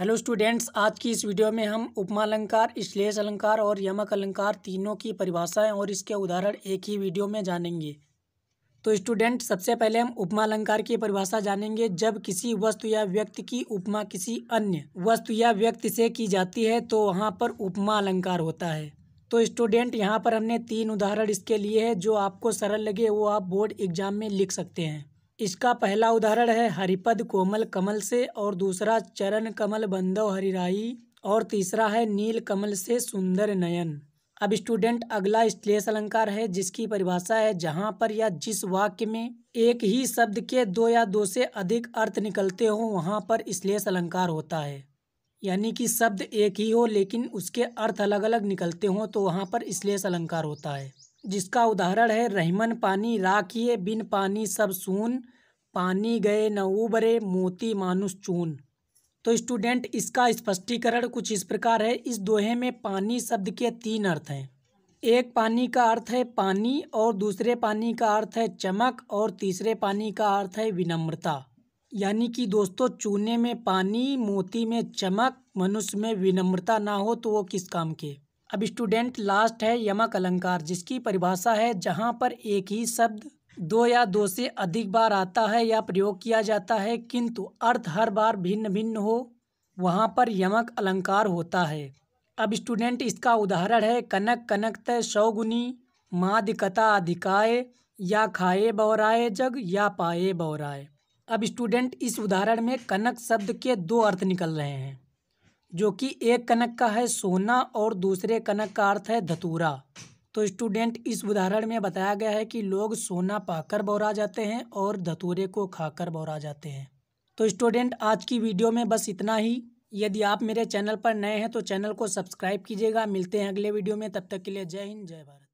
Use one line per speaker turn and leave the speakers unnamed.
hello students आज की इस वीडियो में हम उपमा अलंकार श्लेष अलंकार और यमक अलंकार तीनों की परिभाषाएं और इसके उदाहरण एक ही वीडियो में जानेंगे तो स्टूडेंट सबसे पहले हम उपमा अलंकार की परिभाषा जानेंगे जब किसी वस्तु या व्यक्ति की उपमा किसी अन्य वस्तु या व्यक्ति से की जाती है तो वहाँ पर उपमा अलंकार होता है तो स्टूडेंट यहाँ पर हमने तीन उदाहरण इसके लिए है जो आपको सरल लगे वो आप बोर्ड एग्जाम में लिख सकते हैं इसका पहला उदाहरण है हरिपद कोमल कमल से और दूसरा चरण कमल बंधव हरिराई और तीसरा है नील कमल से सुंदर नयन अब स्टूडेंट अगला श्लेष अलंकार है जिसकी परिभाषा है जहाँ पर या जिस वाक्य में एक ही शब्द के दो या दो से अधिक अर्थ निकलते हों वहाँ पर श्लेष अलंकार होता है यानी कि शब्द एक ही हो लेकिन उसके अर्थ अलग अलग निकलते हों तो वहाँ पर श्लेष अलंकार होता है जिसका उदाहरण है रहमन पानी राखिए बिन पानी सब सून पानी गए न उबरे मोती मानुस चून तो स्टूडेंट इसका स्पष्टीकरण कुछ इस प्रकार है इस दोहे में पानी शब्द के तीन अर्थ हैं एक पानी का अर्थ है पानी और दूसरे पानी का अर्थ है चमक और तीसरे पानी का अर्थ है विनम्रता यानी कि दोस्तों चूने में पानी मोती में चमक मनुष्य में विनम्रता ना हो तो वो किस काम के अब स्टूडेंट लास्ट है यमक अलंकार जिसकी परिभाषा है जहाँ पर एक ही शब्द दो या दो से अधिक बार आता है या प्रयोग किया जाता है किंतु अर्थ हर बार भिन्न भिन्न हो वहाँ पर यमक अलंकार होता है अब स्टूडेंट इसका उदाहरण है कनक कनक तय सौगुनी मादिकता अधिकाए या खाए बौराए जग या पाए बौराए अब स्टूडेंट इस उदाहरण में कनक शब्द के दो अर्थ निकल रहे हैं जो कि एक कनक का है सोना और दूसरे कनक का अर्थ है धतूरा तो स्टूडेंट इस उदाहरण में बताया गया है कि लोग सोना पाकर बौरा जाते हैं और धतूरे को खाकर बौरा जाते हैं तो स्टूडेंट आज की वीडियो में बस इतना ही यदि आप मेरे चैनल पर नए हैं तो चैनल को सब्सक्राइब कीजिएगा मिलते हैं अगले वीडियो में तब तक के लिए जय हिंद जय भारत